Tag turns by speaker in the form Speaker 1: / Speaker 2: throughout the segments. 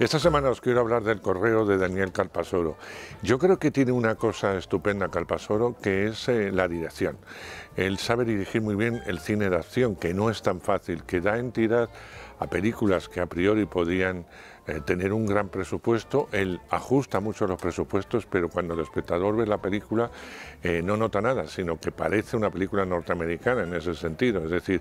Speaker 1: Esta semana os quiero hablar del correo de Daniel Carpasoro. Yo creo que tiene una cosa estupenda Calpasoro, que es eh, la dirección. Él sabe dirigir muy bien el cine de acción, que no es tan fácil, que da entidad a películas que a priori podían eh, tener un gran presupuesto, él ajusta mucho los presupuestos, pero cuando el espectador ve la película eh, no nota nada, sino que parece una película norteamericana en ese sentido, es decir,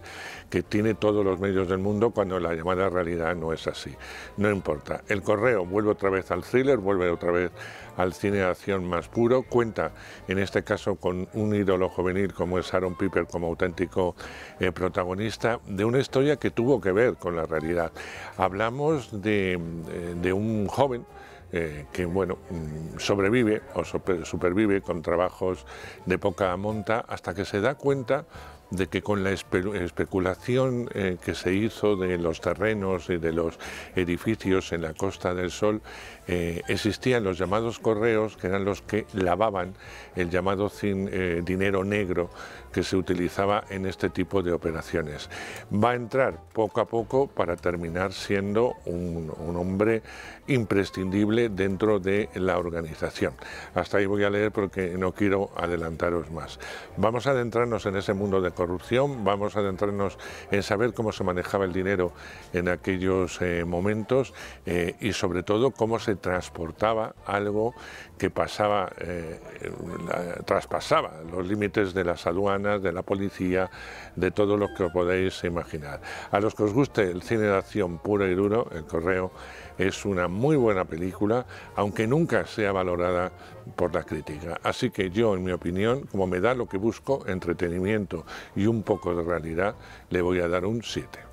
Speaker 1: que tiene todos los medios del mundo cuando la llamada realidad no es así. No importa. El correo vuelve otra vez al thriller, vuelve otra vez al cine de acción más puro, cuenta en este caso con un ídolo juvenil como es Aaron Piper como auténtico eh, protagonista de una historia que tuvo que ver con la realidad. Hablamos de eh, de un joven eh, que bueno, mm, sobrevive o supervive con trabajos de poca monta hasta que se da cuenta de que con la especulación eh, que se hizo de los terrenos y de los edificios en la Costa del Sol, eh, existían los llamados correos, que eran los que lavaban el llamado eh, dinero negro que se utilizaba en este tipo de operaciones. Va a entrar poco a poco para terminar siendo un, un hombre imprescindible dentro de la organización. Hasta ahí voy a leer porque no quiero adelantaros más. Vamos a adentrarnos en ese mundo de correos vamos a adentrarnos en saber cómo se manejaba el dinero en aquellos eh, momentos eh, y sobre todo cómo se transportaba algo que pasaba, eh, traspasaba los límites de las aduanas, de la policía, de todo lo que os podéis imaginar. A los que os guste el cine de acción puro y duro, El Correo es una muy buena película, aunque nunca sea valorada por la crítica. Así que yo, en mi opinión, como me da lo que busco, entretenimiento y un poco de realidad, le voy a dar un 7.